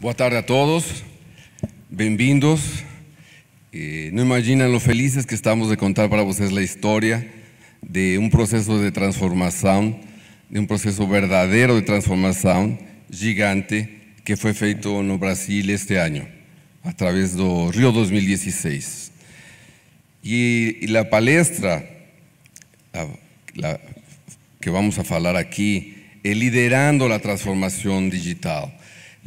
Boa tarde a todos, bienvenidos. Eh, no imaginan lo felices que estamos de contar para ustedes la historia de un proceso de transformación, de un proceso verdadero de transformación gigante que fue feito en Brasil este año, a través do Río 2016. Y la palestra que vamos a hablar aquí es eh, Liderando la Transformación Digital.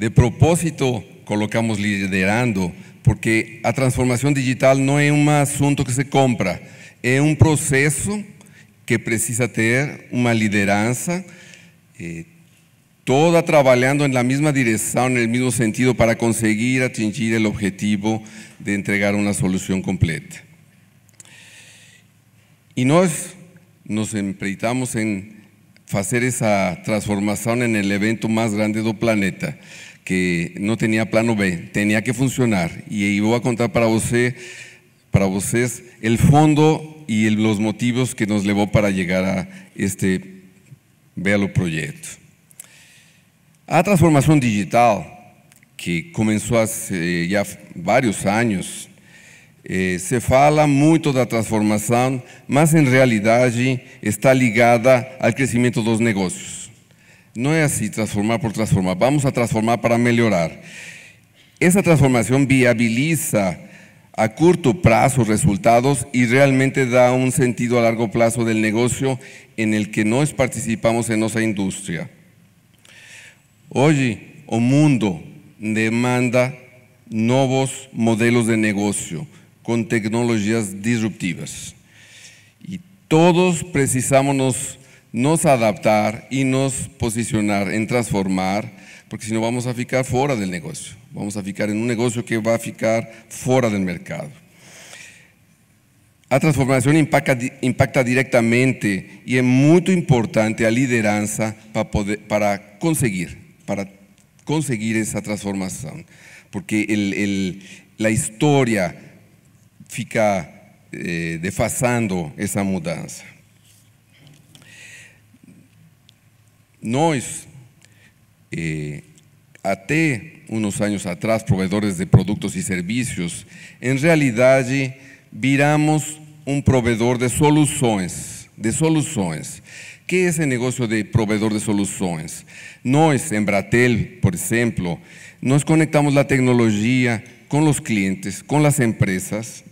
De propósito, colocamos liderando, porque la transformación digital no es un asunto que se compra, es un proceso que precisa una una eh, toda trabajando toda la misma dirección, en el mismo sentido, para conseguir atingir el objetivo de entregar una solución completa. Y nos nos en hacer esa transformación en el evento más grande del planeta. que não tinha plano B, tinha que funcionar. E eu vou contar para você, para vocês, o fundo e os motivos que nos levou para chegar a este belo projeto. A transformação digital, que começou há vários anos, eh, se fala muito da transformação, mas em realidade está ligada ao crescimento dos negócios. No es así transformar por transformar. Vamos a transformar para mejorar. Esa transformación viabiliza a corto plazo resultados y realmente da un sentido a largo plazo del negocio en el que nos participamos en nuestra industria. Hoy, el mundo demanda nuevos modelos de negocio con tecnologías disruptivas. Y todos precisamos nos adaptar y nos posicionar en transformar, porque si no vamos a ficar fuera del negocio, vamos a ficar en un negocio que va a ficar fuera del mercado. La transformación impacta, impacta, y es muy importante la lideranza para, poder, para conseguir para conseguir esa transformación porque la historia fica eh, defasando esa mudanza. Nosotros, hasta eh, unos años atrás, proveedores de productos y servicios, en realidad, viramos un proveedor de soluciones. de soluciones ¿Qué es negocio de proveedor de soluciones? Nós, en Bratel, por ejemplo, nos conectamos la tecnología con los clientes, con las empresas,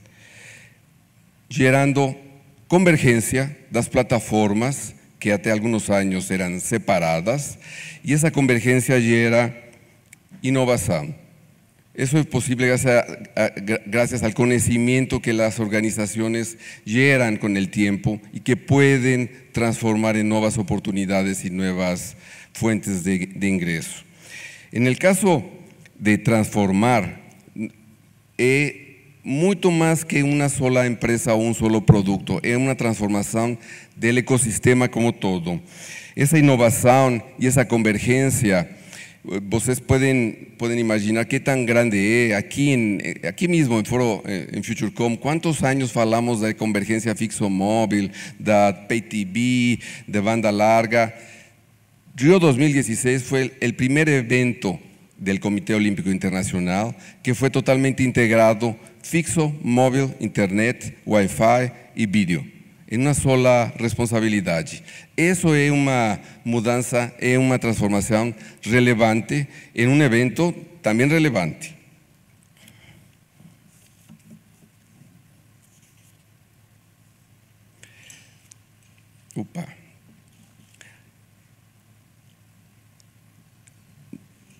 convergencia de las plataformas que hace algunos años eran separadas, y esa convergencia allí era innovación. Eso es posible gracias, al conocimiento que las organizaciones llegan con el tiempo y que pueden transformar en nuevas oportunidades y nuevas fuentes de, de ingreso. En el caso de transformar, he eh, mucho más que una sola empresa o un solo producto, es una transformación del ecosistema como todo. Esa innovación y esa convergencia, ustedes eh, pueden, pueden imaginar qué tan grande es. Aquí, eh, aquí mismo en Foro, eh, en Futurecom, ¿cuántos años hablamos de convergencia fixo-móvil, de TV, de banda larga? Río 2016 fue el primer evento del Comité Olímpico Internacional, que fue totalmente integrado fixo, móvil, internet, wifi y vídeo, en una sola responsabilidad. Eso es una mudanza, es una transformación relevante en un evento también relevante. Opa.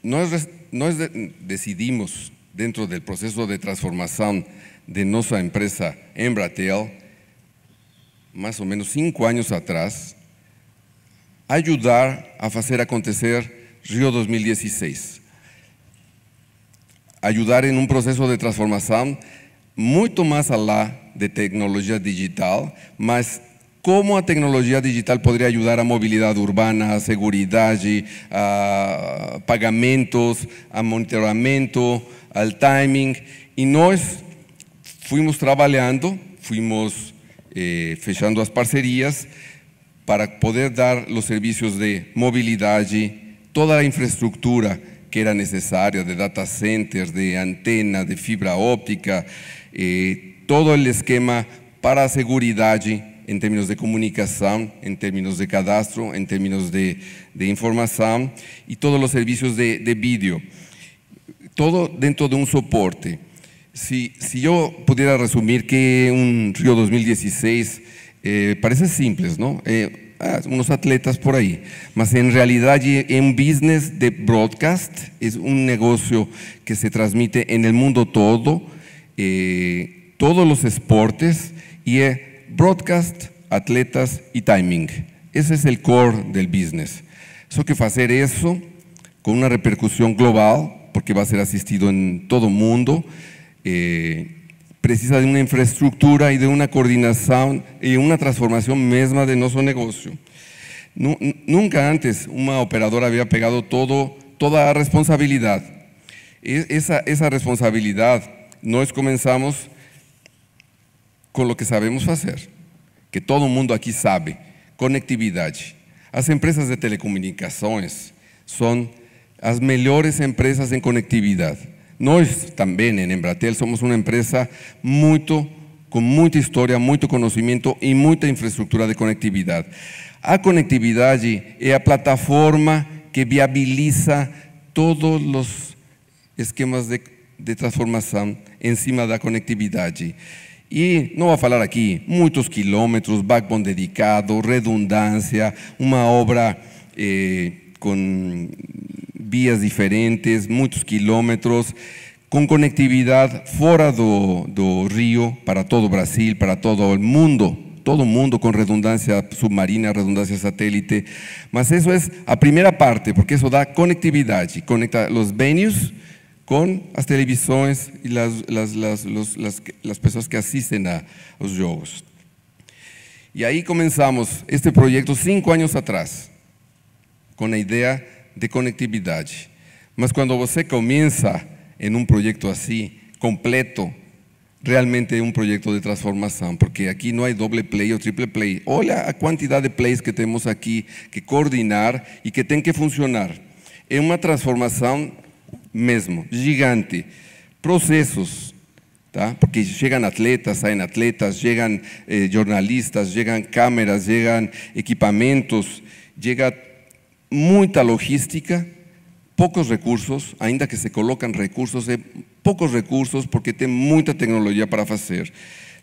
no, decidimos dentro del proceso de transformación de nuestra empresa Embratel, más o menos cinco años atrás, ayudar a hacer acontecer Río 2016. Ayudar en un proceso de transformación mucho más allá de tecnología digital, más cómo la tecnología digital podría ayudar a movilidad urbana, a seguridad, a pagamentos, a monitoreo, al timing. Y nosotros fuimos trabajando, fuimos eh, fechando las parcerias para poder dar los servicios de movilidad, toda la infraestructura que era necesaria, de data centers, de antena, de fibra óptica, eh, todo el esquema para seguridad en términos de comunicación, en términos de cadastro, en términos de, información y todos los servicios de, vídeo. Todo dentro de un soporte. Si, si, yo pudiera resumir que un Río 2016 eh, parece simple, ¿no? Eh, ah, unos atletas por ahí, más en realidad es un business de broadcast es un negocio que se transmite en el mundo todo, eh, todos los deportes y es broadcast, atletas y timing. Ese es el core del business. eso que hacer eso con una repercusión global, porque va a ser asistido en todo el mundo, eh, precisa de una infraestructura y de una coordinación y una transformación misma de nuestro negocio. nunca antes una operadora había pegado todo, toda responsabilidad. E-, esa responsabilidad, nos comenzamos comenzamos lo que sabemos hacer que todo el mundo aquí sabe, conectividad las empresas de telecomunicaciones son las mejores empresas en conectividad. Nosotros también en Embratel, somos una empresa con mucha mucha mucho mucho conocimiento y mucha infraestructura de conectividad A conectividad y la plataforma que viabiliza todos los esquemas de, transformación encima de la conectividad y no voy a hablar aquí, muchos kilómetros, backbone dedicado, redundancia, una obra eh, con vías diferentes, muchos kilómetros, con conectividad fora do, río, para todo Brasil, para todo el mundo. todo el mundo con redundancia submarina, redundancia satélite. Mas eso es la primera parte, porque eso da conectividad y conecta los venues con las televisiones y las personas que asisten a, los juegos. Y ahí comenzamos este proyecto cinco años atrás, con la idea de conectividad. Mas cuando usted comienza en un proyecto así, completo, realmente un proyecto de transformación, porque aquí no hay doble play o triple play. o la cantidad de plays que tenemos aquí que coordinar y que tienen que funcionar. Es una transformación mesmo, gigante. Procesos, porque llegan atletas, hay atletas, llegan eh, jornalistas, llegan cámaras, llegan equipamentos, llega muita logística, pocos recursos, ainda que se colocan recursos, eh, pocos recursos porque tienen mucha tecnología para hacer.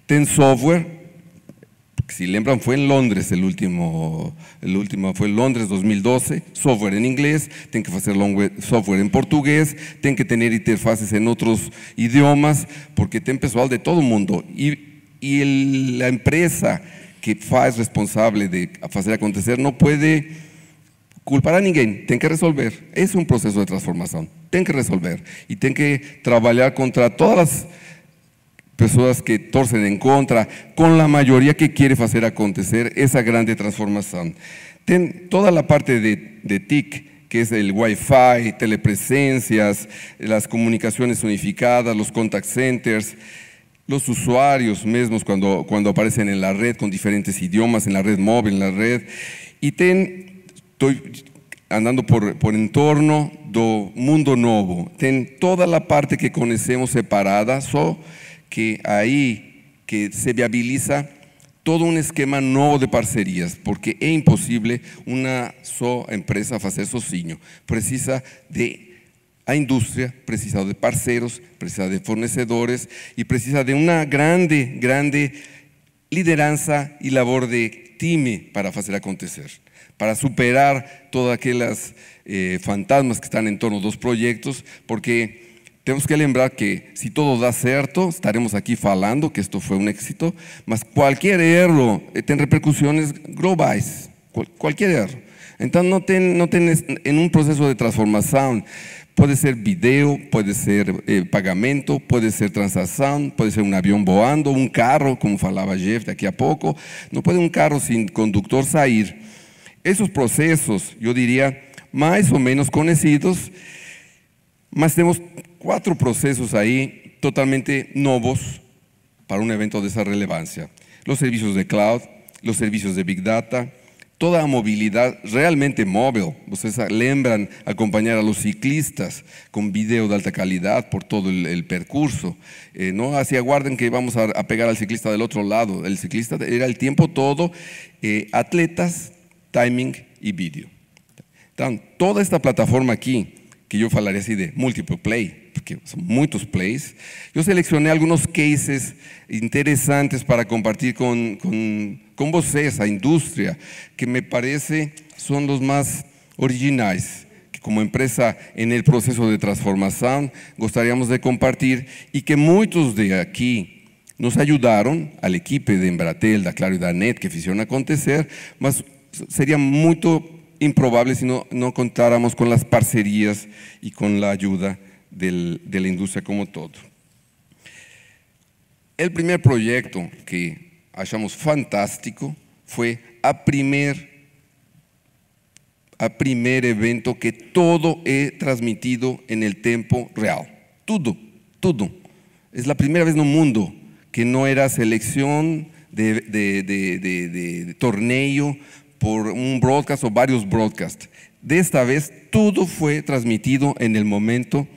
Tem software, si Lembran fue en Londres el último, el último fue en Londres 2012, software en inglés, tienen que hacer software en portugués, tienen que tener interfaces en otros idiomas, porque tienen personal de todo el mundo. Y, la empresa que es responsable de hacer acontecer no puede culpar a nadie. tienen que resolver. Es un proceso de transformación, tienen que resolver y tienen que trabajar contra todas las personas que torcen en contra, con la mayoría que quiere hacer acontecer esa grande transformación Ten toda la parte de, de TIC, que es el Wi-Fi, telepresencias, las comunicaciones unificadas, los contact centers, los usuarios mismos cuando, cuando aparecen en la red con diferentes idiomas, en la red móvil, en la red. Y ten, estoy andando por, por entorno do mundo nuevo ten toda la parte que conocemos separada, o que ahí que se viabiliza todo un esquema nuevo de parcerías, porque es imposible una sola empresa hacer sozinho. Precisa de la industria, precisa de parceros, precisa de fornecedores y precisa de una grande, grande lideranza y labor de time para hacer acontecer, para superar todas aquellas eh, fantasmas que están en torno a dos proyectos, porque tenemos que lembrar que si todo da cierto, estaremos aquí falando que esto fue un éxito, mas cualquier erro eh, tiene repercusiones globales, cualquier error. Entonces, no un en un proceso de transformación, puede ser video, puede ser eh, pagamento, puede ser transacción, puede ser un avión voando, un carro, como falaba Jeff aquí a poco, no puede un carro sin conductor salir. Esos procesos, yo diría, más o menos conocidos, mas tenemos cuatro procesos ahí totalmente nuevos para un evento de esa relevancia. Los servicios de cloud, los servicios de big data, toda movilidad realmente móvil. Ustedes lembran acompañar a los ciclistas con video de alta calidad por todo el, percurso. Eh, no así aguarden que vamos a, pegar al ciclista del otro lado. El ciclista era el tiempo todo, eh, atletas, timing y vídeo. toda esta plataforma aquí, que yo hablaré así de multiple play, que son muchos plays, yo seleccioné algunos cases interesantes para compartir con con con la a industria, que me parece son los más originales, que como empresa, en el proceso de transformación, gostaríamos de compartir, y que muchos de aquí nos ayudaron, al equipo de Embratel, de Claro y NET, que hicieron acontecer, más sería muy improbable si no, no contáramos con las parcerías y con la ayuda de la industria como todo. El primer proyecto que achamos fantástico fue a primer a primer evento que todo he transmitido en el tiempo real. Todo, todo. Es la primera vez en el mundo que no era selección de, torneo por un broadcast o varios broadcasts. De esta vez, todo fue transmitido en el momento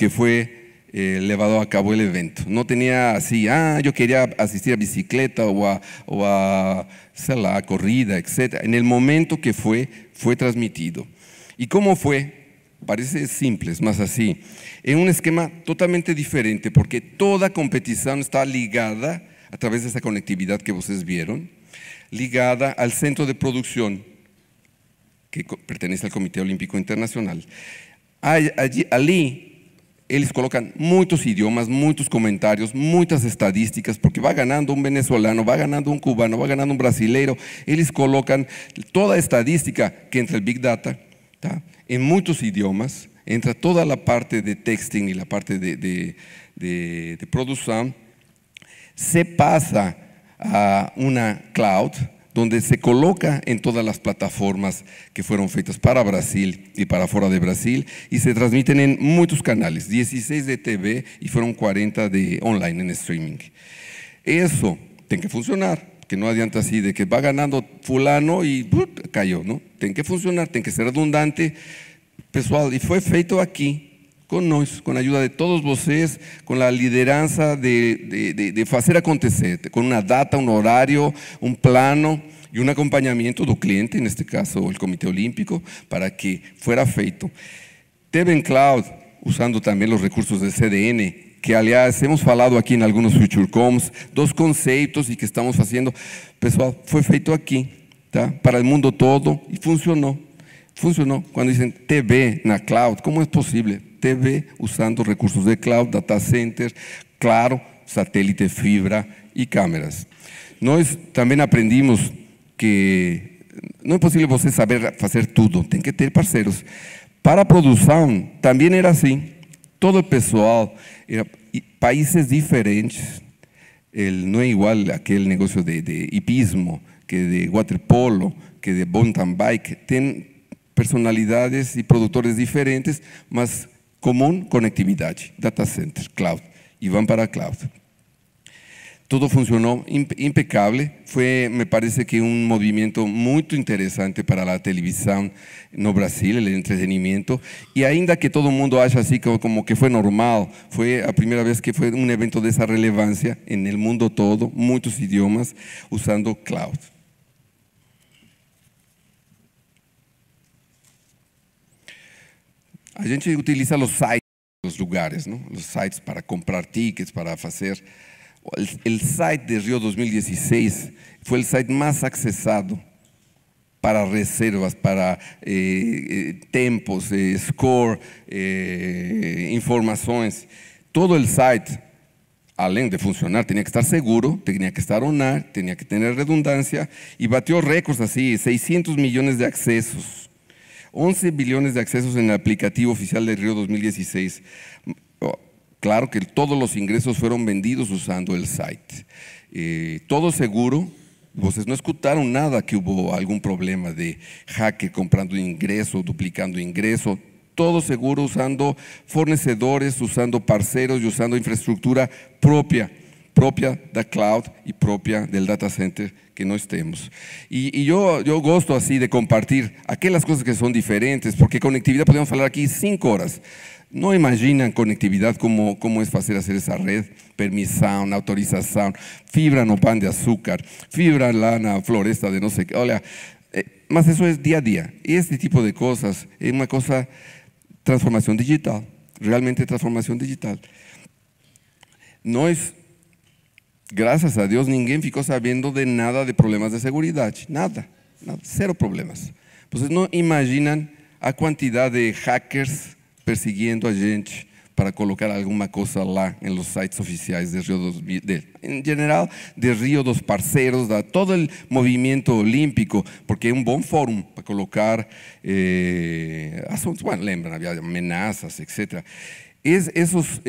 que fue eh, llevado a cabo el evento. No tenía así, ah, yo quería asistir a bicicleta o a, o la, corrida, etc. En el momento que fue, fue transmitido. ¿Y cómo fue? Parece simple, es más así. En un esquema totalmente diferente, porque toda competición está ligada a través de esa conectividad que ustedes vieron, ligada al centro de producción que pertenece al Comité Olímpico Internacional. allí ellos colocan muchos idiomas, muchos comentarios, muchas estadísticas, porque va ganando un venezolano, va ganando un cubano, va ganando un brasileño, ellos colocan toda estadística que entra el Big Data, en muchos idiomas, entra toda la parte de texting y la parte de, producción, Se pasa a una cloud, donde se coloca en todas las plataformas que fueron feitas para Brasil y para fuera de Brasil y se transmiten en muchos canales, 16 de TV y fueron 40 de online en streaming. Eso tiene que funcionar, que no adianta así de que va ganando fulano y cayó, ¿no? Tiene que funcionar, tiene que ser redundante, pessoal, y fue feito aquí con ayuda de todos vocês, con la lideranza de, hacer acontecer, con una data, un horario, un plano y un acompañamiento do cliente, en este caso el Comité Olímpico, para que fuera feito. TV en Cloud, usando también los recursos de CDN, que aliás hemos falado en algunos future FutureComs, dos conceptos y que estamos haciendo. Pessoal, feito aquí, para el mundo todo y funcionó. Funcionó. Cuando dicen TV la cloud, ¿cómo es posible? TV usando recursos de cloud, data centers, claro, satélite, fibra y cámaras. Nosotros también aprendimos que no es posible você saber hacer todo, tiene que tener parceros. Para producción también era así, Todo el pessoal era países diferentes. no es igual aquel negocio de, de hipismo, que de waterpolo, que de mountain bike. tienen personalidades y productores diferentes, mas Común, Conectividad, data center, cloud, y van para cloud. Todo funcionó impecable. Fue, me parece que un movimiento muy interesante para la televisión no Brasil, el entretenimiento. Y ainda que todo el mundo haya así como, como, que fue normal, fue la primera vez que fue un evento de esa relevancia en el mundo todo, muchos idiomas, usando cloud. A gente utiliza los sites, los lugares, Los sites para comprar tickets, para hacer. El, site de Río 2016 fue el site más accesado para reservas, para eh, eh, tempos, eh, score, informaciones. Todo el site, além de funcionar, tenía que estar seguro, tenía que estar onar, tenía que tener redundancia y batió récords así, 600 millones de accesos 11 billones de accesos en el aplicativo oficial de Río 2016. Claro que todos los ingresos fueron vendidos usando el site. Eh, todo seguro, Ustedes no escucharon nada que hubo algún problema de hacker comprando ingreso, duplicando ingreso, todo seguro usando fornecedores, usando parceros y usando infraestructura propia de la cloud y propia del data center que no estemos Y yo yo yo gosto así de compartir aquellas cosas que son diferentes, porque conectividad, podemos hablar aquí cinco horas. No imaginan conectividad, como, es hacer fácil hacer esa red permisión autorización fibra no pan de azúcar, fibra lana floresta de no sé qué. más eh, más eso es día a a día este tipo de cosas es una cosa, transformación digital, realmente transformación digital. es gracias a Dios, ninguém ficou sabiendo de nada de problemas de seguridad. Nada, cero problemas. entonces pues, no imaginan a cantidad de hackers persiguiendo a gente para colocar alguna cosa lá en los sites oficiales de Río dos de, de Rio dos Parceiros, da todo el movimiento olímpico, porque es un buen fórum para colocar eh, Bueno, lembran, había amenazas, etc. Es, seguridad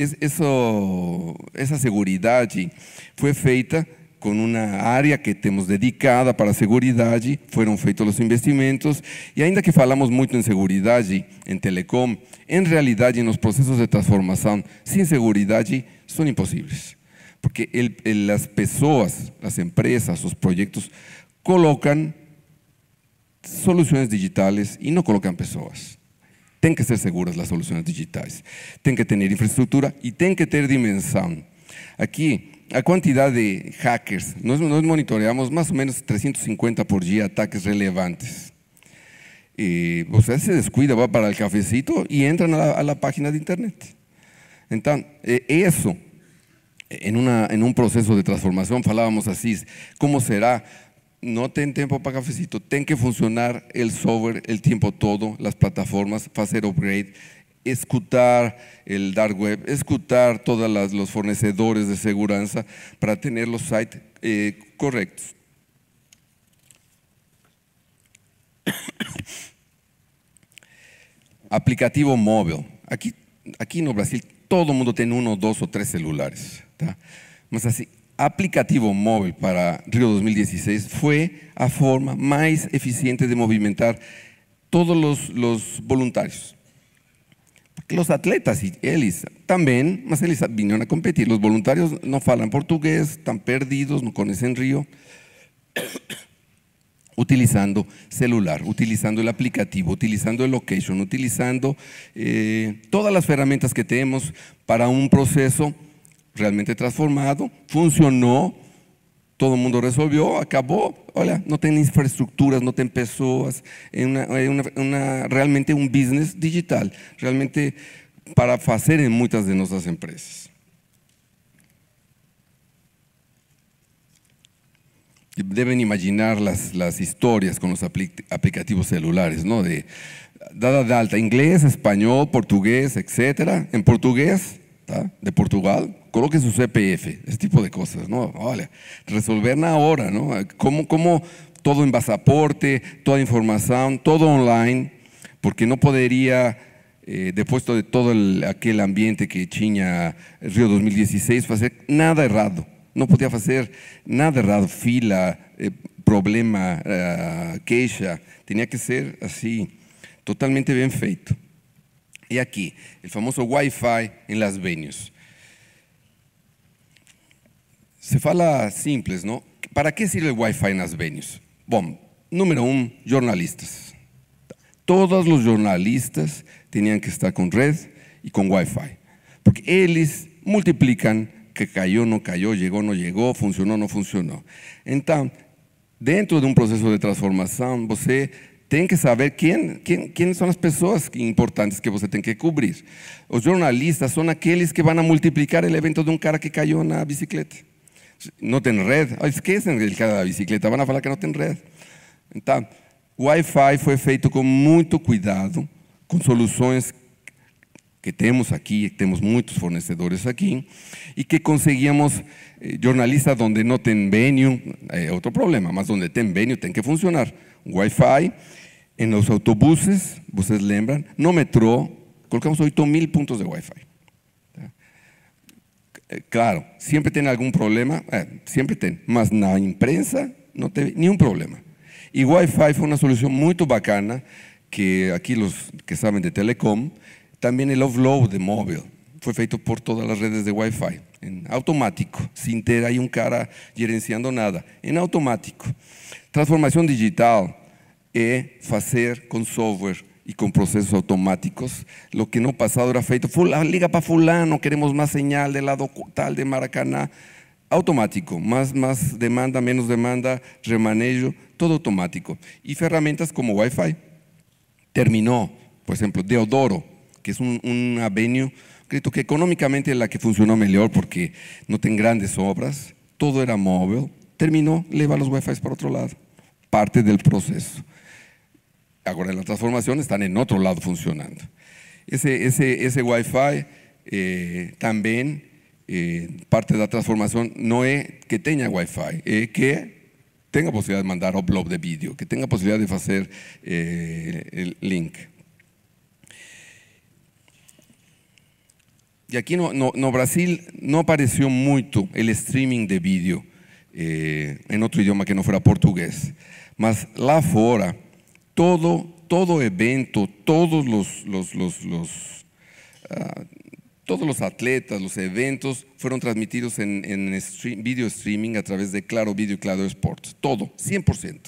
es, eso, feita con una área que tenemos dedicada para seguridad, fueron fueron feitos los investimentos, y ainda que falamos en seguridad seguridad en telecom, en realidad en los procesos de sin seguridad seguridad son imposibles, Porque las personas, las empresas, los proyectos, colocan soluciones digitales y no colocan personas. Tienen que ser seguras las soluciones digitales. Tienen que tener infraestructura y tienen que tener dimensión. Aquí, la cantidad de hackers, nosotros monitoreamos más o menos 350 por día ataques relevantes. Eh, o sea, se descuida, va para el cafecito y entra a la página de internet. Entonces, eh, eso, en, en, un proceso de transformación, falábamos así, ¿cómo será no ten tiempo para cafecito, ten que funcionar el software el tiempo todo, las plataformas, hacer upgrade, escutar el dark web, escutar todos los fornecedores de seguridad para tener los sites eh, correctos. Aplicativo móvil. Aquí, aquí no Brasil todo el mundo tiene uno, dos o tres celulares. Más así, aplicativo móvil para Río 2016 fue la forma más eficiente de movimentar todos los voluntarios. Los atletas, y también, también vinieron a competir. Los voluntarios no hablan portugués, están perdidos, no conocen Río, utilizando celular, utilizando el aplicativo, utilizando el location, utilizando eh, todas las herramientas que tenemos para un proceso realmente transformado, funcionó, todo el mundo resolvió, acabó. Hola, no tiene infraestructuras, no tiene personas, en realmente un business digital, realmente para hacer en muchas de nuestras empresas. Deben imaginar las, las historias con los aplicativos celulares, ¿no? De dada de alta, inglés, español, portugués, etcétera. En portugués, de Portugal, coloque su CPF, ese tipo de cosas, ¿no? Vale, resolver ahora, ¿no? ¿Cómo, todo en pasaporte, toda información, todo online, porque no podría, eh, después de todo aquel ambiente que el Río 2016, hacer nada errado. No podía hacer nada errado, fila, eh, problema, eh, queja, Tenía que ser así, totalmente bien feito y aquí, el famoso Wi-Fi en las venues. Se fala simples, ¿no? Para qué sirve el Wi-Fi en las venues? Bom, número uno, jornalistas. Todos los jornalistas tenían que estar con red y con Wi-Fi, porque ellos multiplican que cayó, no cayó, llegó, no llegó, funcionó, no funcionó. Entonces, dentro de un proceso de transformación, você tem que saber quiénes son las personas importantes que você tem que cubrir. Os jornalistas son aquellos que van a multiplicar el evento de un cara que cayó en na bicicleta. Não tem rede, esquecem el cara da bicicleta, Van a falar que no tem red. Então, Wi-Fi fue feito con mucho cuidado, con soluciones que tenemos aquí, tenemos muchos fornecedores aquí, y que conseguíamos periodistas eh, jornalistas no ten tem venue, é eh, problema, más donde tem venue tem que funcionar. Wi-Fi en los autobuses, ustedes lembran, no metro, colocamos 8 mil puntos de Wi-Fi. Claro, siempre tiene algún problema, eh, siempre tiene, más nada. na imprensa no ni un problema. Y Wi-Fi una solución muy bacana, que aquí los que saben de telecom, también el offload móvil fue feito por todas las redes de Wi-Fi, automático, sin tener ahí un cara gerenciando nada, en automático. Transformación digital, es hacer con software y con procesos automáticos, lo que no pasado era feito, liga para fulano, queremos más señal del lado tal de Maracaná, automático, más, más demanda, menos demanda, remanejo, todo automático. Y herramientas como Wi-Fi. Terminó, por ejemplo, Deodoro, que es un, un avenue, que económicamente es la que funcionó mejor porque no tiene grandes obras, todo era móvil, terminó, lleva los Wi-Fi para otro lado, parte del proceso. Ahora, la transformación están en otro lado funcionando. Ese, ese, ese Wi-Fi eh, también eh, parte parte transformación no es que tenga Wi-Fi, es que tenga posibilidad de mandar upload de vídeo, que tenga posibilidad de hacer eh, el link. Y aquí no, Brasil no apareció mucho el streaming de vídeo en otro idioma que no fuera portugués. más la fora, todo, todo evento, todos los, ah, todos los atletas, los eventos fueron transmitidos en, video streaming a través de Claro Video y Claro Sports. Todo, 100%.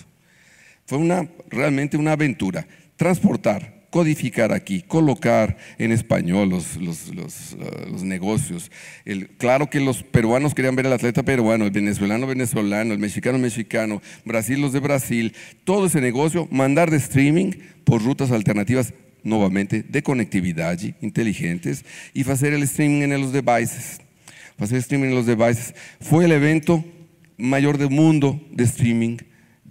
Fue una, realmente una aventura. Transportar codificar aquí, colocar en español los, ah, los, negocios. El, claro que los peruanos querían ver al atleta peruano, el venezolano venezolano, el mexicano mexicano, Brasil los de Brasil, todo ese negocio, mandar de streaming por rutas alternativas nuevamente de conectividad inteligentes y hacer el streaming en los devices. Hacer streaming en los devices. Fue el evento mayor del mundo de streaming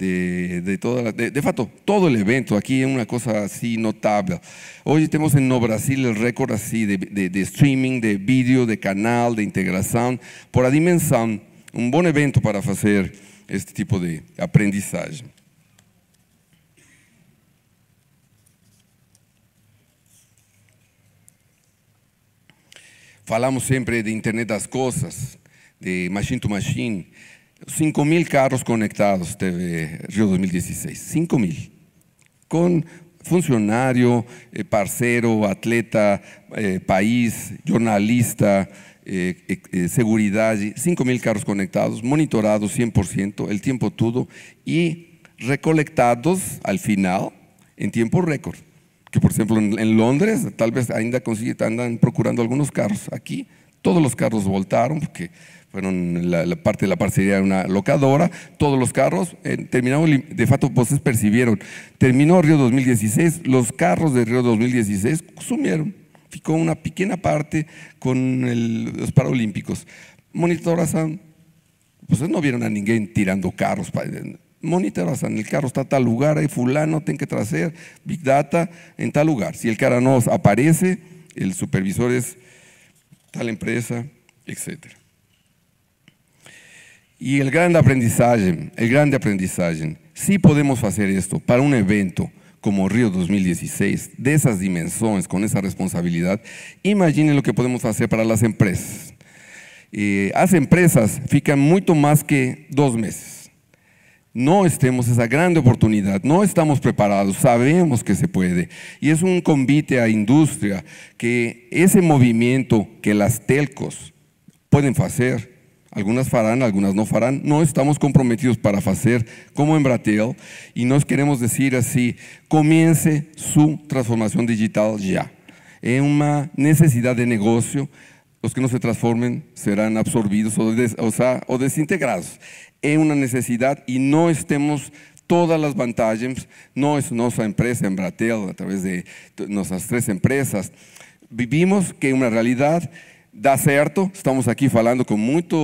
de, de, de, fato, todo el evento. Aquí es una cosa así notable. Hoy tenemos en No Brasil el récord así de, streaming, de vídeo, de canal, de integración. Por la dimensión. Un buen evento para hacer este tipo de aprendizaje. Falamos siempre de Internet das cosas, de machine to machine, 5 mil carros conectados TV Río 2016, 5 mil, con funcionario, eh, parcero, atleta, eh, país, jornalista, eh, seguridad, 5 mil carros conectados, monitorados 100%, el tiempo todo y recolectados al final en tiempo récord. Que por ejemplo en, Londres tal vez ainda andan procurando algunos carros. Aquí todos los carros voltaron porque fueron la, parte de la parcería de una locadora, todos los carros eh, terminaron, de facto, pues percibieron. Terminó Río 2016, los carros de Río 2016 sumieron, ficó una pequeña parte con los Paralímpicos. Monitorazan, pues no vieron a nadie tirando carros. Monitorazan, el carro está a tal lugar, hay fulano, tiene que traer Big Data en tal lugar. Si el cara no aparece, el supervisor es tal empresa, etcétera. Y el gran aprendizaje, el gran aprendizaje, sí podemos hacer esto para un evento como Río 2016, de esas dimensiones, con esa responsabilidad, imaginen lo que podemos hacer para las empresas. Eh, las empresas fican mucho más que dos meses. No estemos esa gran oportunidad, no estamos preparados, sabemos que se puede. Y es un convite a industria que ese movimiento que las telcos pueden hacer, algunas farán, algunas no farán. No estamos comprometidos para hacer como en y nos queremos decir así, comience su transformación digital ya. Es una necesidad de negocio. Los que no se transformen serán absorbidos o, desintegrados. Es una necesidad y no estemos todas las vantagens. No es nuestra empresa en a través de nuestras tres empresas. Vivimos que una realidad dá certo, estamos aqui falando com muito,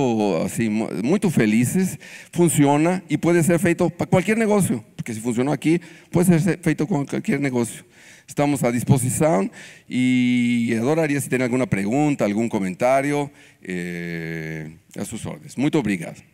assim, muito felizes, funciona e pode ser feito para qualquer negócio, porque se funcionou aqui, pode ser feito com qualquer negócio. Estamos à disposição e adoraria se tem alguma pergunta, algum comentário, a eh, suas ordens. Muito obrigado.